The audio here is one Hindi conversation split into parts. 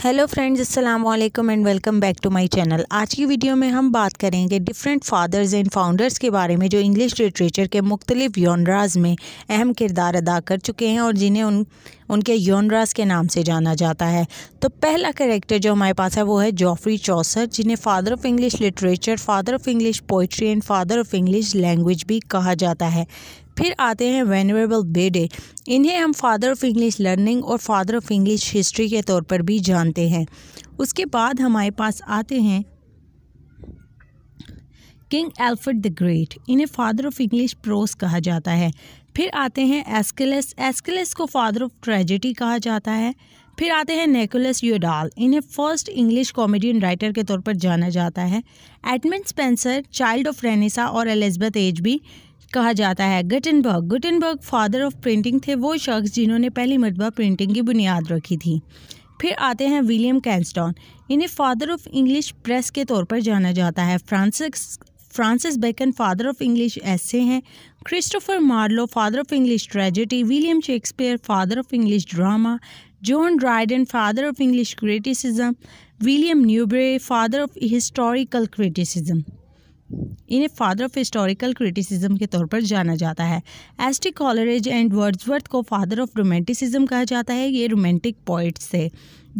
हेलो फ्रेंड्स अस्सलाम वालेकुम and welcome back to my channel आज की वीडियो में हम बात करेंगे डिफरेंट फादर्स एंड फाउंडर्स के बारे में जो इंग्लिश लिटरेचर के मुख्तलिफ योनराज में अहम किरदार अदा कर चुके हैं और जिन्हें उन उनके योनराज के नाम से जाना जाता है तो पहला करेक्टर जो हमारे पास है वो है जॉफरी चौसर जिन्हें father of English literature father of English poetry and father of English language भी कहा जाता है फिर आते हैं वेनरेबल बेडे इन्हें हम फादर ऑफ इंग्लिश लर्निंग और फादर ऑफ इंग्लिश हिस्ट्री के तौर पर भी जानते हैं उसके बाद हमारे पास आते हैं किंग एल्फर्ड द ग्रेट इन्हें फादर ऑफ इंग्लिश प्रोस कहा जाता है फिर आते हैं एस्किलस एस्किलस को फादर ऑफ ट्रेजिडी कहा जाता है फिर आते हैं नेकोलस यूडाल इन्हें फर्स्ट इंग्लिश कॉमेडियन राइटर के तौर पर जाना जाता है Edmund Spenser child of Renaissance और एलिजबेथ एज भी कहा जाता है Gutenberg Gutenberg father of printing थे वो शख्स जिन्होंने पहली मरतबा प्रिंटिंग की बुनियाद रखी थी फिर आते हैं विलियम कैंस्टॉन इन्हें फादर ऑफ इंग्लिश प्रेस के तौर पर जाना जाता है Francis Francis Bacon father of English essay हैं Christopher Marlowe father of English tragedy William Shakespeare father of English drama John Dryden father of English criticism William Newbury father of historical criticism इन्हें फादर ऑफ हिस्टोरिकल क्रिटिसिज्म के तौर पर जाना जाता है एस्टी कॉलरेज एंड वर्ड्सवर्थ को फादर ऑफ रोमांटिसिज्म कहा जाता है ये रोमांटिक पोइट्स थे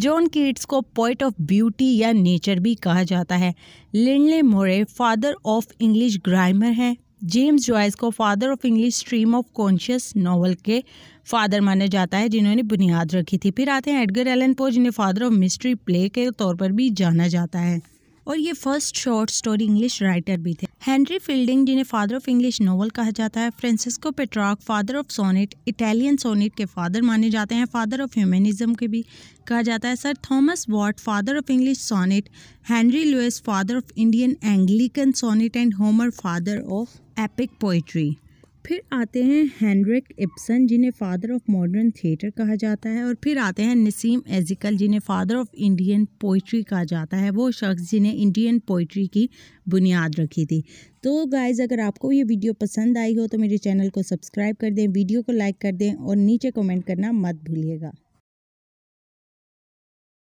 जॉन कीट्स को पॉइंट ऑफ ब्यूटी या नेचर भी कहा जाता है Lindley Murray father of English grammar हैं जेम्स जॉयस को father of English stream of conscious novel के फादर माना जाता है जिन्होंने बुनियाद रखी थी फिर आते हैं एडगर एलन पो जिन्हें फादर ऑफ मिस्ट्री प्ले के तौर पर भी जाना जाता है और ये first short story English writer भी थे हेनरी फील्डिंग जिन्हें फादर ऑफ इंग्लिश नॉवल कहा जाता है Francesco Petrarch father of sonnet Italian sonnet के फादर माने जाते हैं फादर ऑफ ह्यूमनिज्म के भी कहा जाता है sir Thomas Wyatt father of English sonnet Henry Louis father of Indian Anglican sonnet and Homer father of epic poetry फिर आते हैं हैंनरिक इप्सन जिन्हें फ़ादर ऑफ मॉडर्न थिएटर कहा जाता है और फिर आते हैं नसीम एजिकल जिन्हें फ़ादर ऑफ इंडियन पोइट्री कहा जाता है वो शख्स जिन्हें इंडियन पोइट्री की बुनियाद रखी थी तो गाइज़ अगर आपको ये वीडियो पसंद आई हो तो मेरे चैनल को सब्सक्राइब कर दें वीडियो को लाइक कर दें और नीचे कमेंट करना मत भूलिएगा